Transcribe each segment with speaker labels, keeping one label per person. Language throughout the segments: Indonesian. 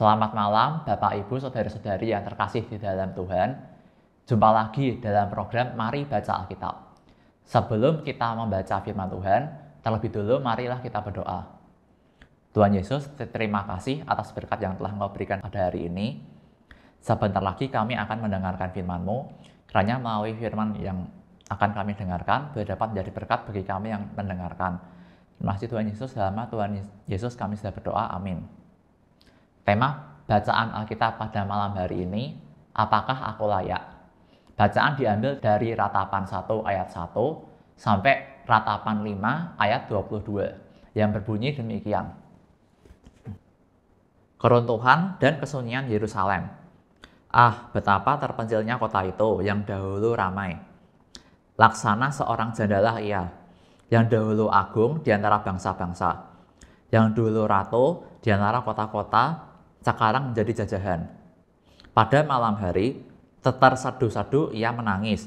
Speaker 1: Selamat malam Bapak Ibu Saudara-saudari yang terkasih di dalam Tuhan. Jumpa lagi dalam program Mari Baca Alkitab. Sebelum kita membaca firman Tuhan, terlebih dulu marilah kita berdoa. Tuhan Yesus, terima kasih atas berkat yang telah Engkau berikan pada hari ini. Sebentar lagi kami akan mendengarkan firman-Mu. Kiranya melalui firman yang akan kami dengarkan, berdapat menjadi berkat bagi kami yang mendengarkan. Terima kasih Tuhan Yesus, selama Tuhan Yesus kami sudah berdoa, amin. Tema bacaan Alkitab pada malam hari ini, apakah aku layak? Bacaan diambil dari Ratapan 1 ayat 1 sampai Ratapan 5 ayat 22 yang berbunyi demikian. Keruntuhan dan kesunyian Yerusalem. Ah, betapa terpencilnya kota itu yang dahulu ramai. Laksana seorang jandalah ia, yang dahulu agung di antara bangsa-bangsa, yang dulu ratu di antara kota-kota Cakarang menjadi jajahan. Pada malam hari, tetar sadu-sadu ia menangis.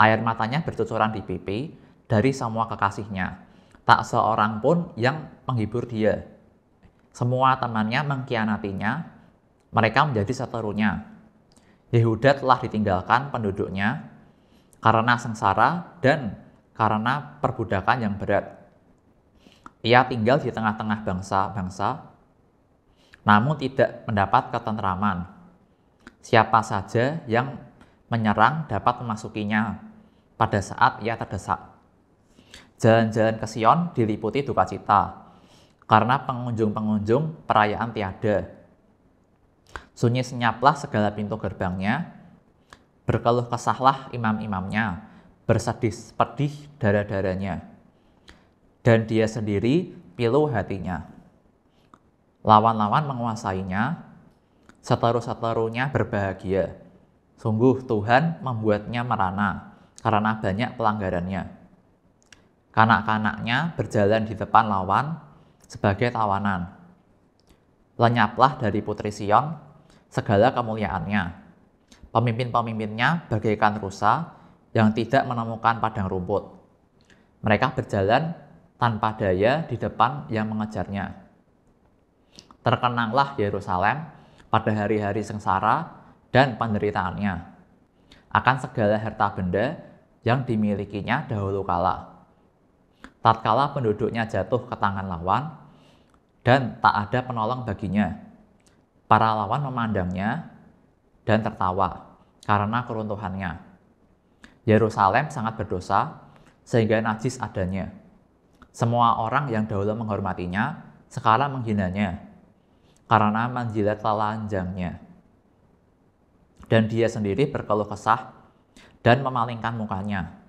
Speaker 1: Air matanya bercocoran di pipi dari semua kekasihnya. Tak seorang pun yang menghibur dia. Semua temannya mengkhianatinya, mereka menjadi seterunya. Yehuda telah ditinggalkan penduduknya karena sengsara dan karena perbudakan yang berat. Ia tinggal di tengah-tengah bangsa-bangsa namun tidak mendapat ketentraman. Siapa saja yang menyerang dapat memasukinya pada saat ia terdesak. Jalan-jalan ke Sion diliputi duka cita, karena pengunjung-pengunjung perayaan tiada. Sunyi senyaplah segala pintu gerbangnya, berkeluh kesahlah imam-imamnya, bersedih pedih darah-darahnya. Dan dia sendiri pilu hatinya. Lawan-lawan menguasainya, seteru-seterunya berbahagia. Sungguh Tuhan membuatnya merana karena banyak pelanggarannya. Kanak-kanaknya berjalan di depan lawan sebagai tawanan. Lenyaplah dari putri Sion segala kemuliaannya. Pemimpin-pemimpinnya bagaikan rusa yang tidak menemukan padang rumput. Mereka berjalan tanpa daya di depan yang mengejarnya. Terkenanglah Yerusalem pada hari-hari sengsara dan penderitaannya akan segala harta benda yang dimilikinya dahulu kala. Tatkala penduduknya jatuh ke tangan lawan dan tak ada penolong baginya. Para lawan memandangnya dan tertawa karena keruntuhannya. Yerusalem sangat berdosa sehingga najis adanya. Semua orang yang dahulu menghormatinya sekarang menghinanya karena menjilat telanjangnya, Dan dia sendiri berkeluh kesah dan memalingkan mukanya.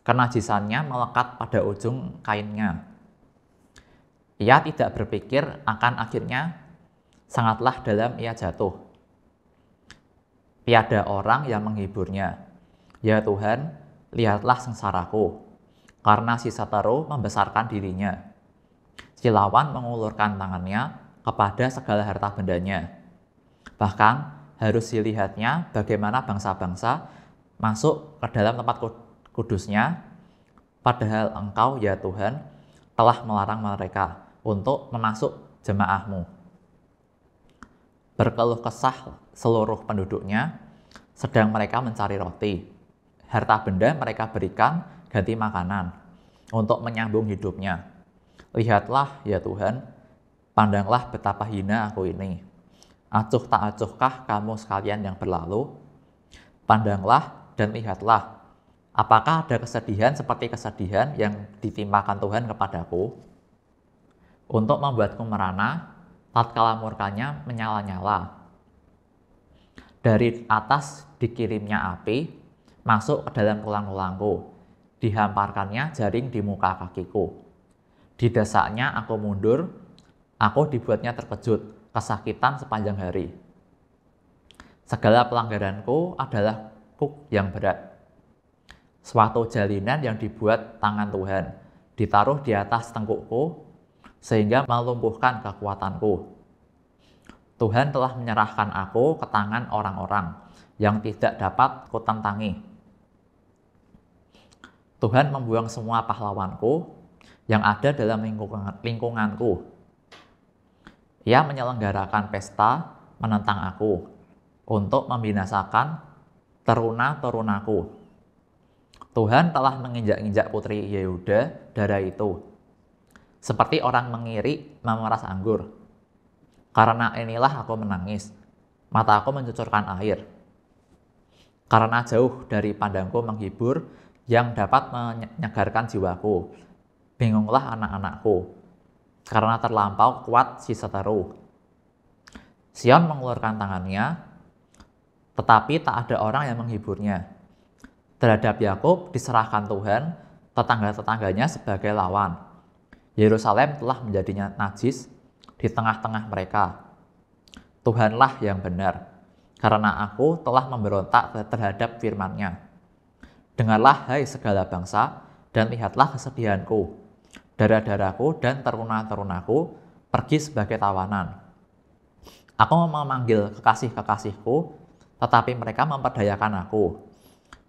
Speaker 1: karena Kenajisannya melekat pada ujung kainnya. Ia tidak berpikir akan akhirnya sangatlah dalam ia jatuh. Tiada orang yang menghiburnya. Ya Tuhan, lihatlah sengsaraku, karena si Sataru membesarkan dirinya. Silawan mengulurkan tangannya kepada segala harta bendanya. Bahkan harus dilihatnya bagaimana bangsa-bangsa masuk ke dalam tempat kudusnya, padahal engkau ya Tuhan telah melarang mereka untuk memasuk jemaahmu. Berkeluh kesah seluruh penduduknya, sedang mereka mencari roti. Harta benda mereka berikan ganti makanan untuk menyambung hidupnya. Lihatlah ya Tuhan, Pandanglah betapa hina aku ini. Acuh tak acuhkah kamu sekalian yang berlalu? Pandanglah dan lihatlah. Apakah ada kesedihan seperti kesedihan yang ditimpakan Tuhan kepadaku? Untuk membuatku merana, tatkala murkanya menyala-nyala. Dari atas dikirimnya api, masuk ke dalam tulang-tulangku. Dihamparkannya jaring di muka kakiku. Didesaknya aku mundur, Aku dibuatnya terkejut, kesakitan sepanjang hari. Segala pelanggaranku adalah kuk yang berat. Suatu jalinan yang dibuat tangan Tuhan, ditaruh di atas tengkukku, sehingga melumpuhkan kekuatanku. Tuhan telah menyerahkan aku ke tangan orang-orang yang tidak dapat kutentangi. Tuhan membuang semua pahlawanku yang ada dalam lingkungan, lingkunganku ia menyelenggarakan pesta menentang aku untuk membinasakan teruna-terunaku. Tuhan telah menginjak-injak putri Yehuda darah itu, seperti orang mengiri memeras anggur. Karena inilah aku menangis, mata aku mencucurkan air. Karena jauh dari pandangku menghibur yang dapat menyegarkan jiwaku, bingunglah anak-anakku, karena terlampau kuat si seteru. Sion mengeluarkan tangannya, tetapi tak ada orang yang menghiburnya. Terhadap Yakub diserahkan Tuhan tetangga-tetangganya sebagai lawan. Yerusalem telah menjadi najis di tengah-tengah mereka. Tuhanlah yang benar, karena aku telah memberontak terhadap firman-Nya. Dengarlah hai segala bangsa, dan lihatlah kesedihanku darah-darahku dan teruna-terunaku pergi sebagai tawanan. Aku memanggil kekasih-kekasihku, tetapi mereka memperdayakan aku.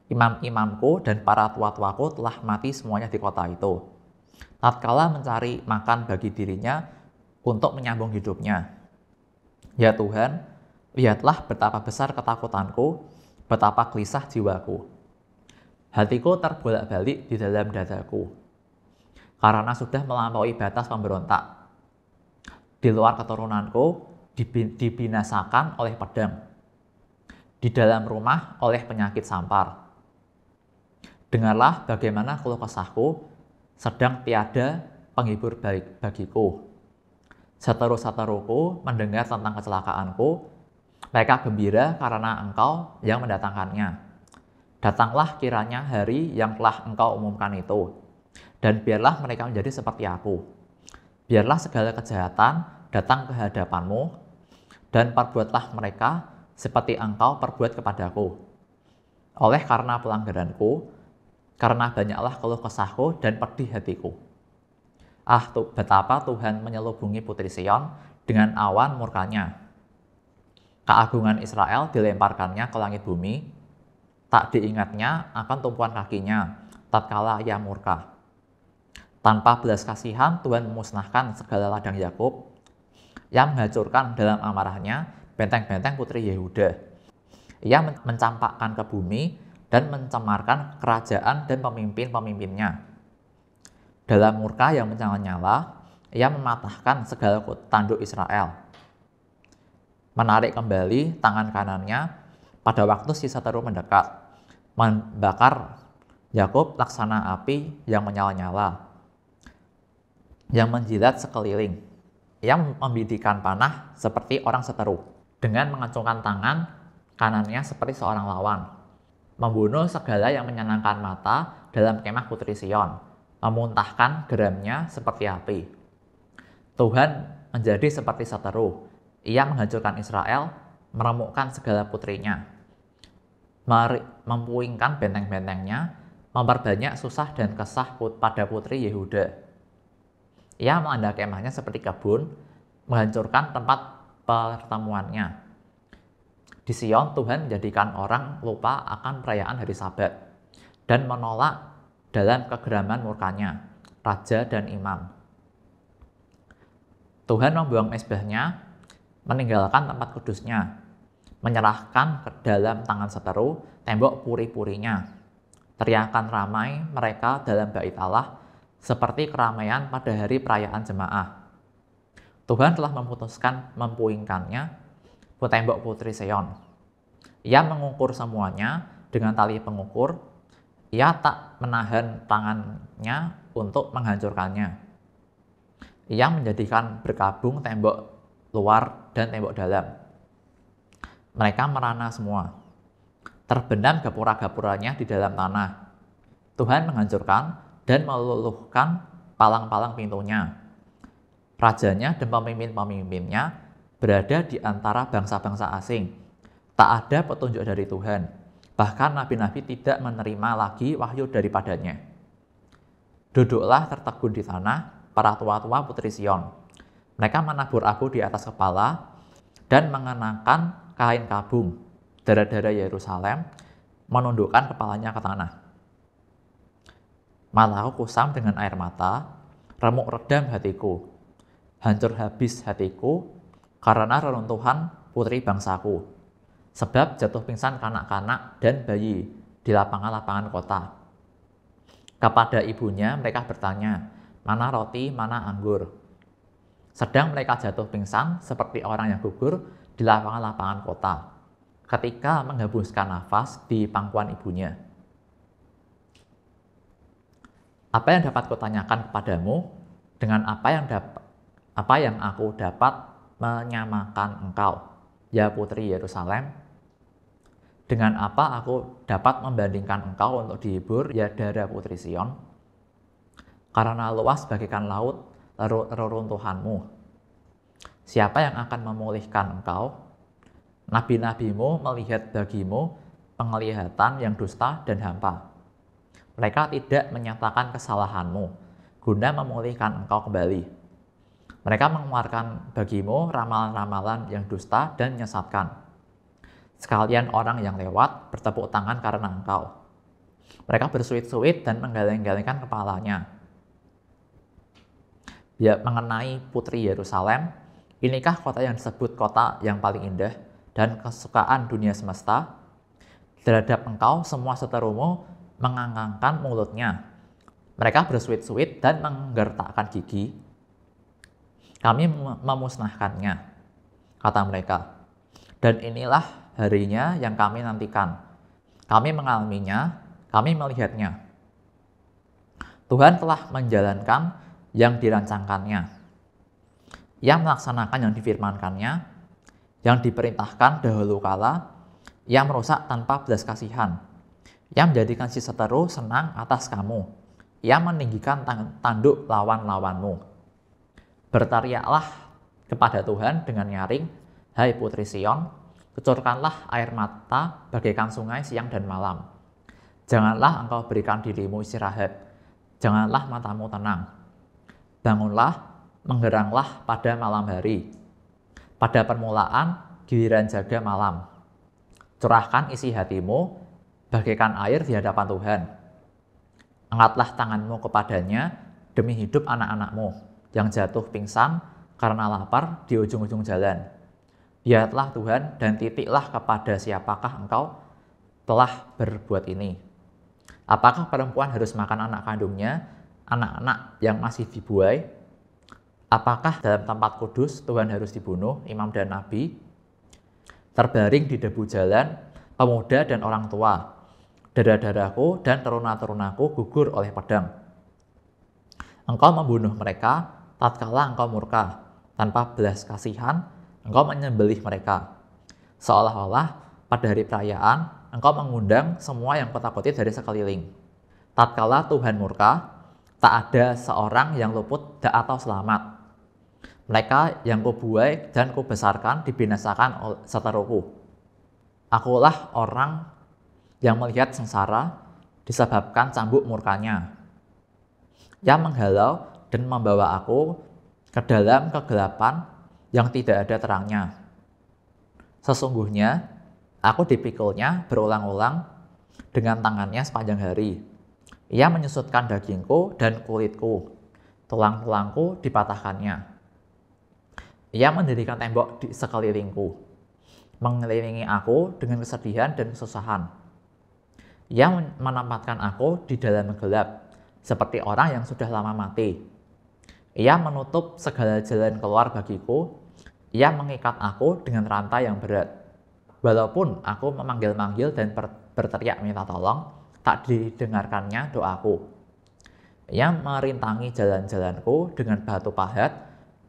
Speaker 1: Imam-imamku dan para tua-tuaku telah mati semuanya di kota itu. Tatkala mencari makan bagi dirinya untuk menyambung hidupnya. Ya Tuhan, lihatlah betapa besar ketakutanku, betapa gelisah jiwaku. Hatiku terbolak-balik di dalam dadaku karena sudah melampaui batas pemberontak. Di luar keturunanku dibinasakan oleh pedang. Di dalam rumah oleh penyakit sampar. Dengarlah bagaimana keluh kesahku sedang tiada penghibur baik bagiku. Seteru-seteruku mendengar tentang kecelakaanku, mereka gembira karena engkau yang mendatangkannya. Datanglah kiranya hari yang telah engkau umumkan itu, dan biarlah mereka menjadi seperti aku. Biarlah segala kejahatan datang ke hadapanmu, dan perbuatlah mereka seperti engkau perbuat kepadaku. Oleh karena pelanggaranku, karena banyaklah keluh kesahku dan pedih hatiku. Ah, tuh, betapa Tuhan menyelubungi putri Sion dengan awan murkanya. Keagungan Israel dilemparkannya ke langit bumi, tak diingatnya akan tumpuan kakinya, tatkala ia murka. Tanpa belas kasihan, Tuhan memusnahkan segala ladang Yakub yang menghancurkan dalam amarahnya benteng-benteng putri Yehuda. Ia mencampakkan ke bumi dan mencemarkan kerajaan dan pemimpin-pemimpinnya. Dalam murka yang menyala-nyala, ia mematahkan segala tanduk Israel. Menarik kembali tangan kanannya pada waktu si seteru mendekat, membakar Yakub laksana api yang menyala-nyala yang menjilat sekeliling, yang membidikan panah seperti orang seteru, dengan mengacungkan tangan kanannya seperti seorang lawan, membunuh segala yang menyenangkan mata dalam kemah Putri Sion, memuntahkan geramnya seperti api. Tuhan menjadi seperti seteru, ia menghancurkan Israel, meremukkan segala putrinya, mempuingkan benteng-bentengnya, memperbanyak susah dan kesah pada putri Yehuda ia ya, mengandalkan kemahnya seperti kebun, menghancurkan tempat pertemuannya. Di Sion, Tuhan menjadikan orang lupa akan perayaan hari sabat dan menolak dalam kegeraman murkanya, raja dan imam. Tuhan membuang mesbahnya, meninggalkan tempat kudusnya, menyerahkan ke dalam tangan seteru tembok puri-purinya. Teriakan ramai mereka dalam bait Allah seperti keramaian pada hari perayaan jemaah. Tuhan telah memutuskan mempuingkannya ke tembok putri Seon. Ia mengukur semuanya dengan tali pengukur. Ia tak menahan tangannya untuk menghancurkannya. Ia menjadikan berkabung tembok luar dan tembok dalam. Mereka merana semua. Terbenam gapura-gapuranya di dalam tanah. Tuhan menghancurkan dan meluluhkan palang-palang pintunya. Rajanya dan pemimpin-pemimpinnya berada di antara bangsa-bangsa asing. Tak ada petunjuk dari Tuhan. Bahkan nabi-nabi tidak menerima lagi wahyu daripadanya. Duduklah tertegun di tanah para tua-tua putri Sion. Mereka menabur abu di atas kepala dan mengenakan kain kabung. Darah-darah Yerusalem menundukkan kepalanya ke tanah. Mataku kusam dengan air mata, remuk redam hatiku, hancur habis hatiku, karena reruntuhan putri bangsaku. Sebab jatuh pingsan kanak-kanak dan bayi di lapangan-lapangan kota. Kepada ibunya mereka bertanya, mana roti, mana anggur. Sedang mereka jatuh pingsan seperti orang yang gugur di lapangan-lapangan kota. Ketika menghembuskan nafas di pangkuan ibunya apa yang dapat kutanyakan kepadamu dengan apa yang dapat apa yang aku dapat menyamakan engkau ya putri Yerusalem dengan apa aku dapat membandingkan engkau untuk dihibur ya darah putri Sion karena luas bagikan laut reruntuhanmu siapa yang akan memulihkan engkau nabi-nabimu melihat bagimu penglihatan yang dusta dan hampa mereka tidak menyatakan kesalahanmu, guna memulihkan engkau kembali. Mereka mengeluarkan bagimu ramalan-ramalan yang dusta dan menyesatkan. Sekalian orang yang lewat bertepuk tangan karena engkau. Mereka bersuit-suit dan menggaleng-galengkan kepalanya. Ya, mengenai putri Yerusalem, inikah kota yang disebut kota yang paling indah dan kesukaan dunia semesta? Terhadap engkau semua seterumu mengangangkan mulutnya. Mereka bersuit-suit dan menggertakkan gigi. Kami memusnahkannya, kata mereka. Dan inilah harinya yang kami nantikan. Kami mengalaminya, kami melihatnya. Tuhan telah menjalankan yang dirancangkannya. yang melaksanakan yang difirmankannya, yang diperintahkan dahulu kala, yang merusak tanpa belas kasihan, yang menjadikan si seteru senang atas kamu, yang meninggikan tanduk lawan-lawanmu. Bertariaklah kepada Tuhan dengan nyaring, Hai Putri Sion, kecurkanlah air mata bagaikan sungai siang dan malam. Janganlah engkau berikan dirimu istirahat, janganlah matamu tenang. Bangunlah, menggeranglah pada malam hari. Pada permulaan, giliran jaga malam. Curahkan isi hatimu bagaikan air di hadapan Tuhan. Angkatlah tanganmu kepadanya demi hidup anak-anakmu yang jatuh pingsan karena lapar di ujung-ujung jalan. Biarlah Tuhan dan titiklah kepada siapakah engkau telah berbuat ini. Apakah perempuan harus makan anak kandungnya, anak-anak yang masih dibuai? Apakah dalam tempat kudus Tuhan harus dibunuh, imam dan nabi? Terbaring di debu jalan, pemuda dan orang tua, darah-darahku dan teruna-terunaku gugur oleh pedang. Engkau membunuh mereka tatkala engkau murka, tanpa belas kasihan, engkau menyembelih mereka. Seolah-olah pada hari perayaan, engkau mengundang semua yang kutakuti dari sekeliling. Tatkala Tuhan murka, tak ada seorang yang luput atau selamat. Mereka yang kubuai dan kubesarkan dibinasakan seteruku. Akulah orang yang melihat sengsara disebabkan cambuk murkanya, yang menghalau dan membawa aku ke dalam kegelapan yang tidak ada terangnya. Sesungguhnya, aku dipikulnya berulang-ulang dengan tangannya sepanjang hari. Ia menyusutkan dagingku dan kulitku, tulang-tulangku dipatahkannya. Ia mendirikan tembok di sekelilingku, mengelilingi aku dengan kesedihan dan kesusahan yang menempatkan aku di dalam gelap, seperti orang yang sudah lama mati. Ia menutup segala jalan keluar bagiku, ia mengikat aku dengan rantai yang berat. Walaupun aku memanggil-manggil dan berteriak minta tolong, tak didengarkannya doaku. Ia merintangi jalan-jalanku dengan batu pahat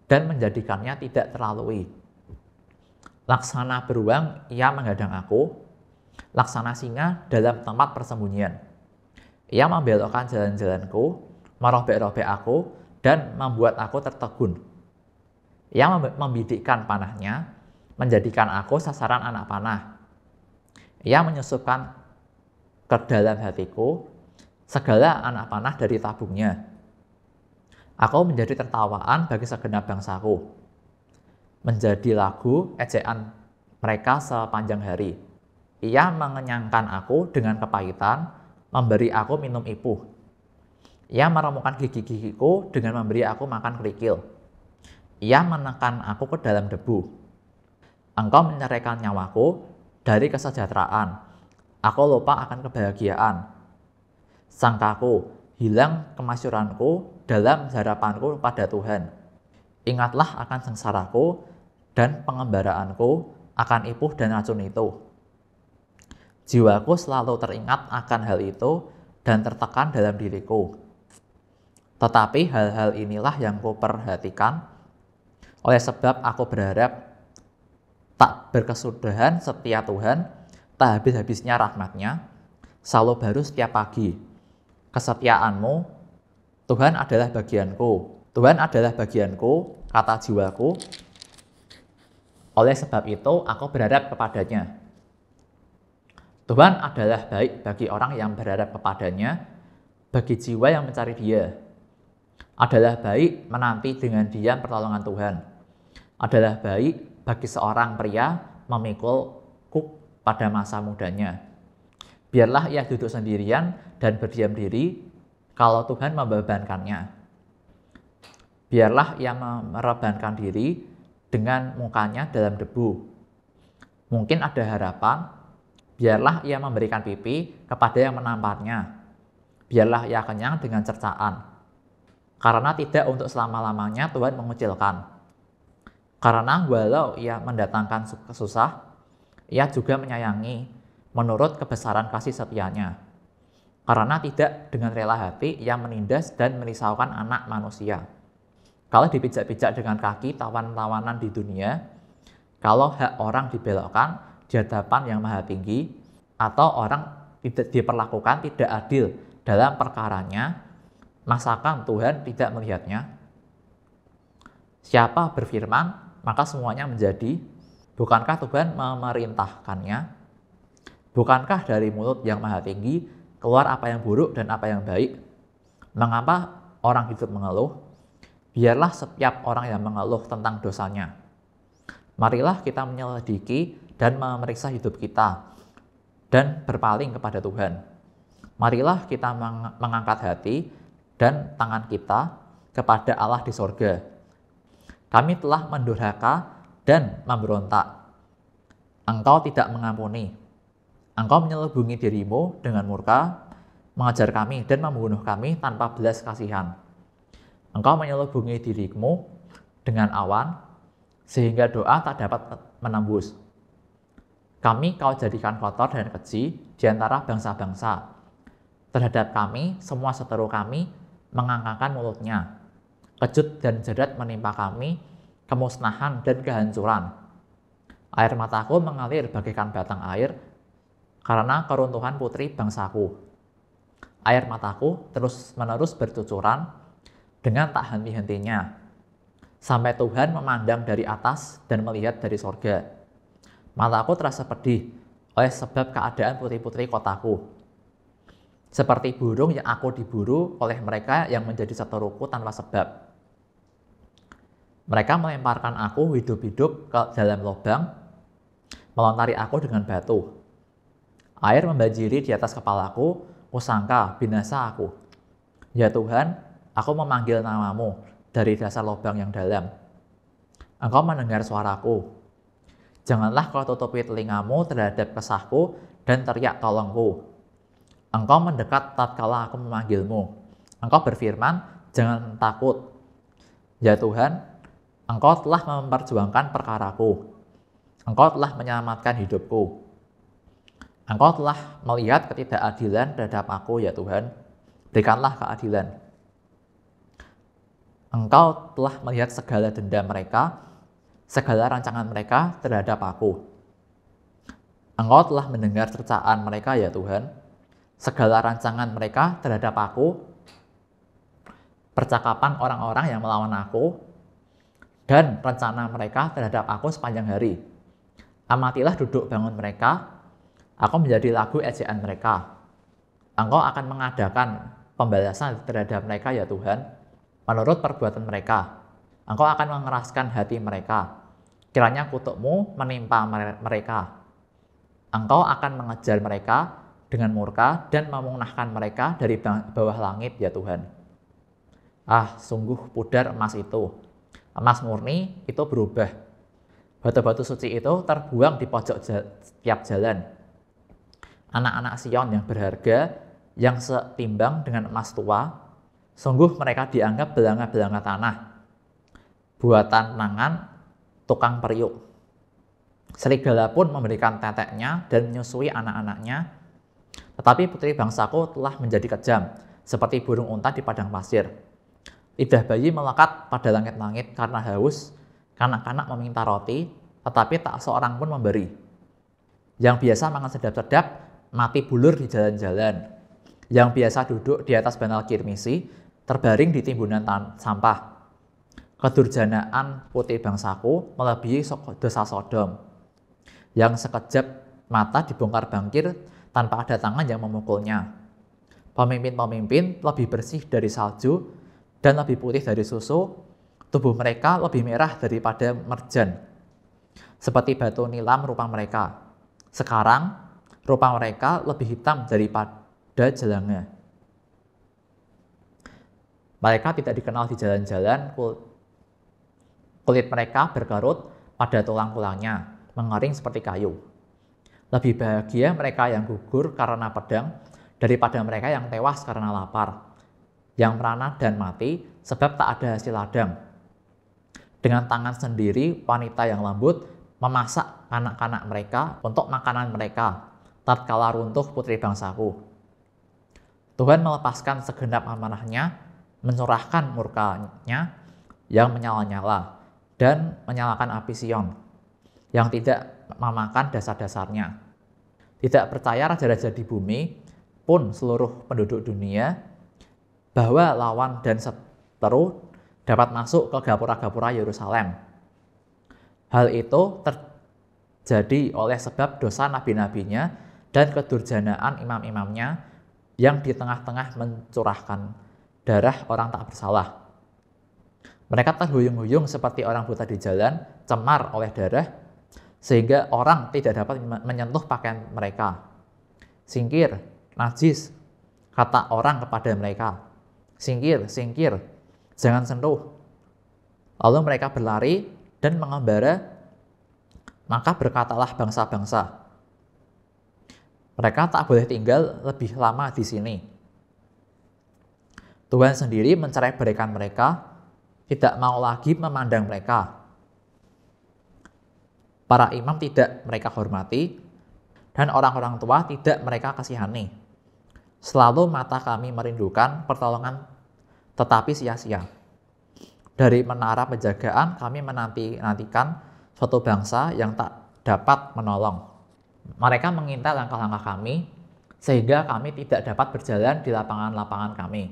Speaker 1: dan menjadikannya tidak terlalui. Laksana beruang, ia menghadang aku, laksana singa dalam tempat persembunyian. Ia membelokkan jalan-jalanku, merobek-robek aku, dan membuat aku tertegun. Ia membidikkan panahnya, menjadikan aku sasaran anak panah. Ia menyusupkan ke dalam hatiku segala anak panah dari tabungnya. Aku menjadi tertawaan bagi segenap bangsaku. Menjadi lagu ejaan mereka sepanjang hari. Ia mengenyangkan aku dengan kepahitan, memberi aku minum ipuh. Ia meremukkan gigi-gigiku dengan memberi aku makan kerikil. Ia menekan aku ke dalam debu. Engkau menyerahkan nyawaku dari kesejahteraan. Aku lupa akan kebahagiaan. Sangkaku, hilang kemasyuranku dalam harapanku pada Tuhan. Ingatlah akan sengsaraku dan pengembaraanku akan ipuh dan racun itu. Jiwaku selalu teringat akan hal itu dan tertekan dalam diriku. Tetapi hal-hal inilah yang kuperhatikan, oleh sebab aku berharap tak berkesudahan setia Tuhan, tak habis-habisnya rahmatnya, selalu baru setiap pagi. Kesetiaanmu, Tuhan adalah bagianku. Tuhan adalah bagianku, kata jiwaku. Oleh sebab itu, aku berharap kepadanya. Tuhan adalah baik bagi orang yang berharap kepadanya, bagi jiwa yang mencari dia. Adalah baik menanti dengan diam pertolongan Tuhan. Adalah baik bagi seorang pria memikul kuk pada masa mudanya. Biarlah ia duduk sendirian dan berdiam diri kalau Tuhan membebankannya. Biarlah ia merebankan diri dengan mukanya dalam debu. Mungkin ada harapan Biarlah ia memberikan pipi kepada yang menamparnya. Biarlah ia kenyang dengan cercaan. Karena tidak untuk selama-lamanya Tuhan mengucilkan. Karena walau ia mendatangkan susah, ia juga menyayangi menurut kebesaran kasih setianya. Karena tidak dengan rela hati ia menindas dan merisaukan anak manusia. Kalau dipijak-pijak dengan kaki tawan-tawanan di dunia, kalau hak orang dibelokkan, jatapan yang maha tinggi atau orang tidak diperlakukan tidak adil dalam perkaranya, masakan Tuhan tidak melihatnya? Siapa berfirman, maka semuanya menjadi, bukankah Tuhan memerintahkannya? Bukankah dari mulut yang maha tinggi keluar apa yang buruk dan apa yang baik? Mengapa orang hidup mengeluh? Biarlah setiap orang yang mengeluh tentang dosanya. Marilah kita menyelidiki dan memeriksa hidup kita dan berpaling kepada Tuhan. Marilah kita mengangkat hati dan tangan kita kepada Allah di sorga. Kami telah mendurhaka dan memberontak. Engkau tidak mengampuni. Engkau menyelubungi dirimu dengan murka, mengajar kami dan membunuh kami tanpa belas kasihan. Engkau menyelubungi dirimu dengan awan, sehingga doa tak dapat menembus. Kami kau jadikan kotor dan keji di antara bangsa-bangsa. Terhadap kami, semua seteru kami mengangkatkan mulutnya. Kejut dan jerat menimpa kami, kemusnahan dan kehancuran. Air mataku mengalir bagaikan batang air karena keruntuhan putri bangsaku. Air mataku terus-menerus bercucuran dengan tak henti-hentinya, sampai Tuhan memandang dari atas dan melihat dari sorga. Mataku terasa pedih oleh sebab keadaan putri-putri kotaku. Seperti burung yang aku diburu oleh mereka yang menjadi seteruku tanpa sebab. Mereka melemparkan aku hidup-hidup ke dalam lubang, melontari aku dengan batu. Air membanjiri di atas kepalaku, kusangka binasa aku. Ya Tuhan, aku memanggil namamu dari dasar lubang yang dalam. Engkau mendengar suaraku, Janganlah kau tutupi telingamu terhadap kesahku dan teriak tolongku. Engkau mendekat tatkala aku memanggilmu. Engkau berfirman, jangan takut. Ya Tuhan, Engkau telah memperjuangkan perkaraku. Engkau telah menyelamatkan hidupku. Engkau telah melihat ketidakadilan terhadap aku, ya Tuhan. Berikanlah keadilan. Engkau telah melihat segala denda mereka, segala rancangan mereka terhadap aku. Engkau telah mendengar cercaan mereka ya Tuhan, segala rancangan mereka terhadap aku, percakapan orang-orang yang melawan aku, dan rencana mereka terhadap aku sepanjang hari. Amatilah duduk bangun mereka, aku menjadi lagu ejaan mereka. Engkau akan mengadakan pembalasan terhadap mereka ya Tuhan, menurut perbuatan mereka. Engkau akan mengeraskan hati mereka Kiranya kutukmu menimpa mereka. Engkau akan mengejar mereka dengan murka dan memunahkan mereka dari bawah langit ya Tuhan. Ah, sungguh pudar emas itu. Emas murni itu berubah. Batu-batu suci itu terbuang di pojok tiap jalan. Anak-anak Sion yang berharga, yang setimbang dengan emas tua, sungguh mereka dianggap belanga-belanga tanah. Buatan tangan tukang periuk. Serigala pun memberikan teteknya dan menyusui anak-anaknya. Tetapi putri bangsaku telah menjadi kejam, seperti burung unta di padang pasir. Lidah bayi melekat pada langit-langit karena haus, kanak-kanak meminta roti, tetapi tak seorang pun memberi. Yang biasa makan sedap-sedap, mati bulur di jalan-jalan. Yang biasa duduk di atas bantal kirmisi, terbaring di timbunan sampah kedurjanaan putih bangsaku melebihi dosa Sodom yang sekejap mata dibongkar bangkir tanpa ada tangan yang memukulnya. Pemimpin-pemimpin lebih bersih dari salju dan lebih putih dari susu, tubuh mereka lebih merah daripada merjan, seperti batu nilam rupa mereka. Sekarang, rupa mereka lebih hitam daripada jelangnya. Mereka tidak dikenal di jalan-jalan, Kulit mereka berkerut pada tulang-tulangnya, mengering seperti kayu. Lebih bahagia mereka yang gugur karena pedang daripada mereka yang tewas karena lapar, yang merana dan mati sebab tak ada hasil ladang. Dengan tangan sendiri, wanita yang lembut memasak anak-anak mereka untuk makanan mereka, tatkala runtuh putri bangsaku. Tuhan melepaskan segenap amanahnya, mencurahkan murkanya yang menyala-nyala dan menyalakan api Sion yang tidak memakan dasar-dasarnya. Tidak percaya raja-raja di bumi pun seluruh penduduk dunia bahwa lawan dan seteru dapat masuk ke gapura-gapura Yerusalem. Hal itu terjadi oleh sebab dosa nabi-nabinya dan kedurjanaan imam-imamnya yang di tengah-tengah mencurahkan darah orang tak bersalah. Mereka terhuyung-huyung seperti orang buta di jalan, cemar oleh darah, sehingga orang tidak dapat menyentuh pakaian mereka. Singkir, najis, kata orang kepada mereka. Singkir, singkir, jangan sentuh. Lalu mereka berlari dan mengembara, maka berkatalah bangsa-bangsa. Mereka tak boleh tinggal lebih lama di sini. Tuhan sendiri mencerai berikan mereka tidak mau lagi memandang mereka. Para imam tidak mereka hormati, dan orang-orang tua tidak mereka kasihani. Selalu mata kami merindukan pertolongan, tetapi sia-sia. Dari menara penjagaan kami menanti-nantikan suatu bangsa yang tak dapat menolong. Mereka mengintai langkah-langkah kami, sehingga kami tidak dapat berjalan di lapangan-lapangan kami.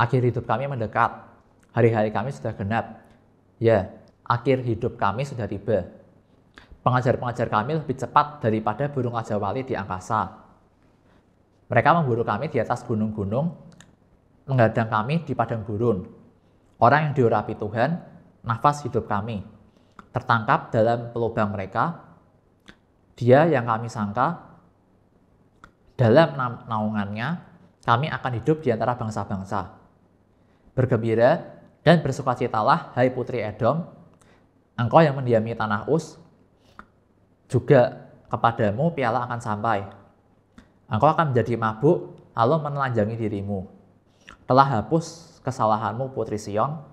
Speaker 1: Akhir hidup kami mendekat, Hari-hari kami sudah genap. Ya, akhir hidup kami sudah tiba. Pengajar-pengajar kami lebih cepat daripada burung ajawali di angkasa. Mereka memburu kami di atas gunung-gunung, menghadang kami di padang gurun. Orang yang diurapi Tuhan, nafas hidup kami. Tertangkap dalam pelubang mereka, dia yang kami sangka, dalam naungannya, kami akan hidup di antara bangsa-bangsa. Bergembira dan bersukacitalah, hai putri Edom, engkau yang mendiami tanah Us, juga kepadamu piala akan sampai. Engkau akan menjadi mabuk, lalu menelanjangi dirimu. Telah hapus kesalahanmu putri Sion,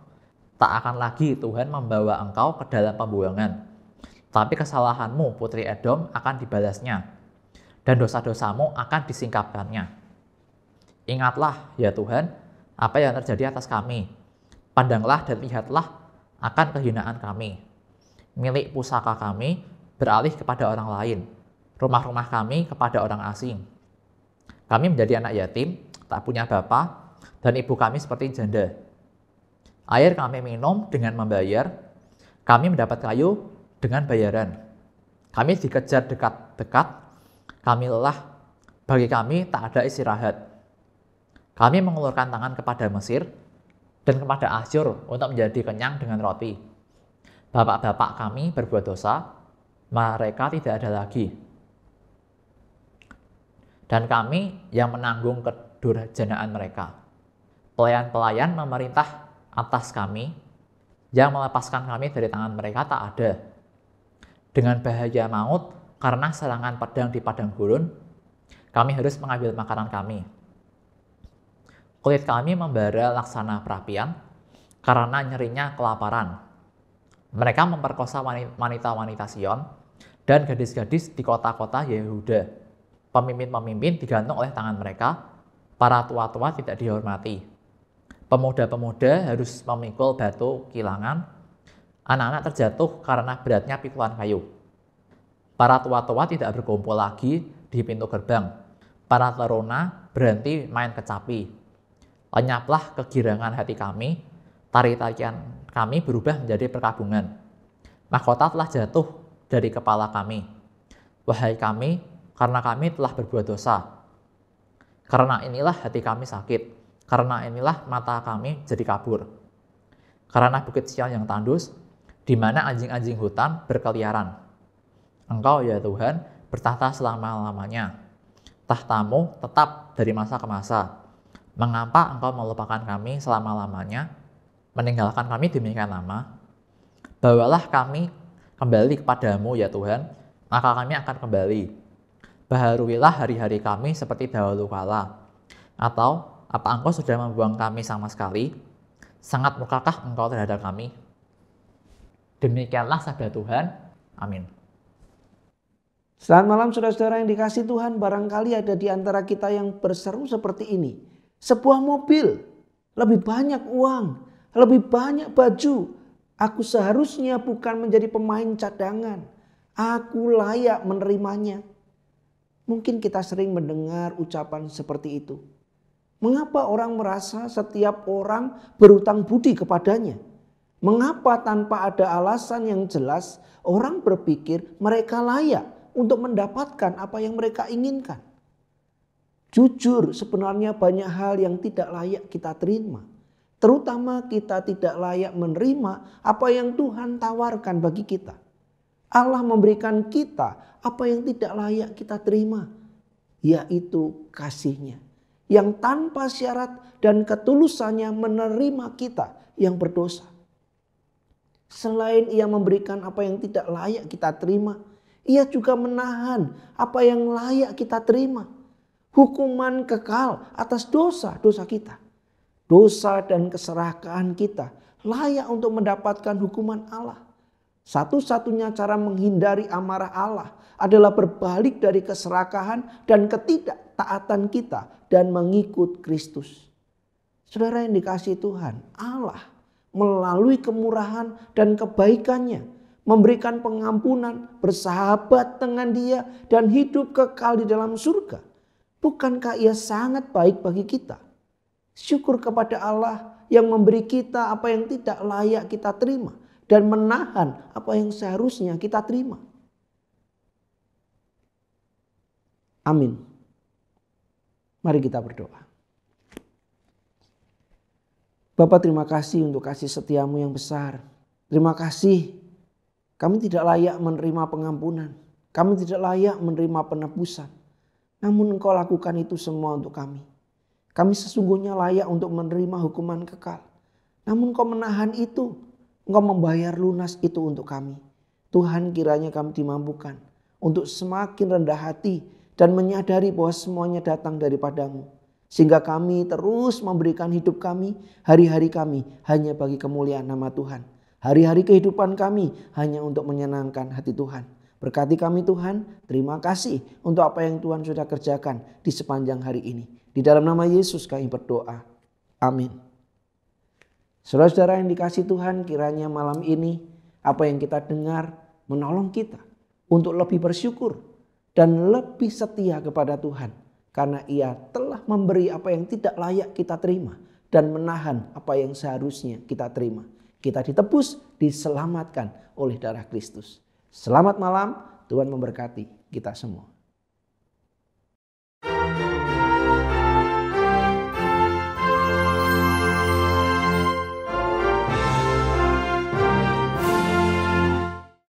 Speaker 1: tak akan lagi Tuhan membawa engkau ke dalam pembuangan. Tapi kesalahanmu putri Edom akan dibalasnya, dan dosa-dosamu akan disingkapkannya. Ingatlah ya Tuhan, apa yang terjadi atas kami, Pandanglah dan lihatlah akan kehinaan kami. Milik pusaka kami beralih kepada orang lain. Rumah-rumah kami kepada orang asing. Kami menjadi anak yatim, tak punya bapak, dan ibu kami seperti janda. Air kami minum dengan membayar, kami mendapat kayu dengan bayaran. Kami dikejar dekat-dekat, kami lelah, bagi kami tak ada istirahat. Kami mengulurkan tangan kepada Mesir, dan kepada Asyur untuk menjadi kenyang dengan roti. Bapak-bapak kami berbuat dosa, mereka tidak ada lagi. Dan kami yang menanggung kedurjanaan mereka. Pelayan-pelayan memerintah atas kami, yang melepaskan kami dari tangan mereka tak ada. Dengan bahaya maut, karena serangan pedang di padang gurun, kami harus mengambil makanan kami Kulit kami membara laksana perapian karena nyerinya kelaparan. Mereka memperkosa wanita-wanita Sion dan gadis-gadis di kota-kota Yehuda. Pemimpin-pemimpin digantung oleh tangan mereka, para tua-tua tidak dihormati. Pemuda-pemuda harus memikul batu kilangan, anak-anak terjatuh karena beratnya pikulan kayu. Para tua-tua tidak berkumpul lagi di pintu gerbang. Para teruna berhenti main kecapi lenyaplah kegirangan hati kami, tari-tarian kami berubah menjadi perkabungan. Mahkota telah jatuh dari kepala kami. Wahai kami, karena kami telah berbuat dosa. Karena inilah hati kami sakit, karena inilah mata kami jadi kabur. Karena bukit sial yang tandus, di mana anjing-anjing hutan berkeliaran. Engkau ya Tuhan, bertahta selama-lamanya. Tahtamu tetap dari masa ke masa Mengapa engkau melupakan kami selama-lamanya, meninggalkan kami demikian lama? Bawalah kami kembali kepadamu ya Tuhan, maka kami akan kembali. Baharuilah hari-hari kami seperti dahulu kala. Atau, apa engkau sudah membuang kami sama sekali? Sangat murkakah engkau terhadap kami? Demikianlah sabda Tuhan.
Speaker 2: Amin. Selamat malam saudara-saudara yang dikasih Tuhan. Barangkali ada di antara kita yang berseru seperti ini sebuah mobil, lebih banyak uang, lebih banyak baju. Aku seharusnya bukan menjadi pemain cadangan. Aku layak menerimanya. Mungkin kita sering mendengar ucapan seperti itu. Mengapa orang merasa setiap orang berutang budi kepadanya? Mengapa tanpa ada alasan yang jelas orang berpikir mereka layak untuk mendapatkan apa yang mereka inginkan? Jujur sebenarnya banyak hal yang tidak layak kita terima. Terutama kita tidak layak menerima apa yang Tuhan tawarkan bagi kita. Allah memberikan kita apa yang tidak layak kita terima. Yaitu kasihnya. Yang tanpa syarat dan ketulusannya menerima kita yang berdosa. Selain ia memberikan apa yang tidak layak kita terima. Ia juga menahan apa yang layak kita terima hukuman kekal atas dosa-dosa kita. Dosa dan keserakahan kita layak untuk mendapatkan hukuman Allah. Satu-satunya cara menghindari amarah Allah adalah berbalik dari keserakahan dan ketidaktaatan kita dan mengikut Kristus. Saudara yang dikasih Tuhan, Allah melalui kemurahan dan kebaikannya memberikan pengampunan, bersahabat dengan dia dan hidup kekal di dalam surga. Bukankah ia sangat baik bagi kita? Syukur kepada Allah yang memberi kita apa yang tidak layak kita terima dan menahan apa yang seharusnya kita terima. Amin. Mari kita berdoa. Bapak terima kasih untuk kasih setiamu yang besar. Terima kasih kami tidak layak menerima pengampunan. Kami tidak layak menerima penebusan. Namun engkau lakukan itu semua untuk kami. Kami sesungguhnya layak untuk menerima hukuman kekal. Namun engkau menahan itu. Engkau membayar lunas itu untuk kami. Tuhan kiranya kami dimampukan untuk semakin rendah hati dan menyadari bahwa semuanya datang daripadamu. Sehingga kami terus memberikan hidup kami, hari-hari kami hanya bagi kemuliaan nama Tuhan. Hari-hari kehidupan kami hanya untuk menyenangkan hati Tuhan. Berkati kami Tuhan, terima kasih untuk apa yang Tuhan sudah kerjakan di sepanjang hari ini. Di dalam nama Yesus kami berdoa. Amin. Saudara-saudara yang dikasih Tuhan, kiranya malam ini apa yang kita dengar menolong kita untuk lebih bersyukur dan lebih setia kepada Tuhan karena ia telah memberi apa yang tidak layak kita terima dan menahan apa yang seharusnya kita terima. Kita ditebus, diselamatkan oleh darah Kristus. Selamat malam, Tuhan memberkati kita semua.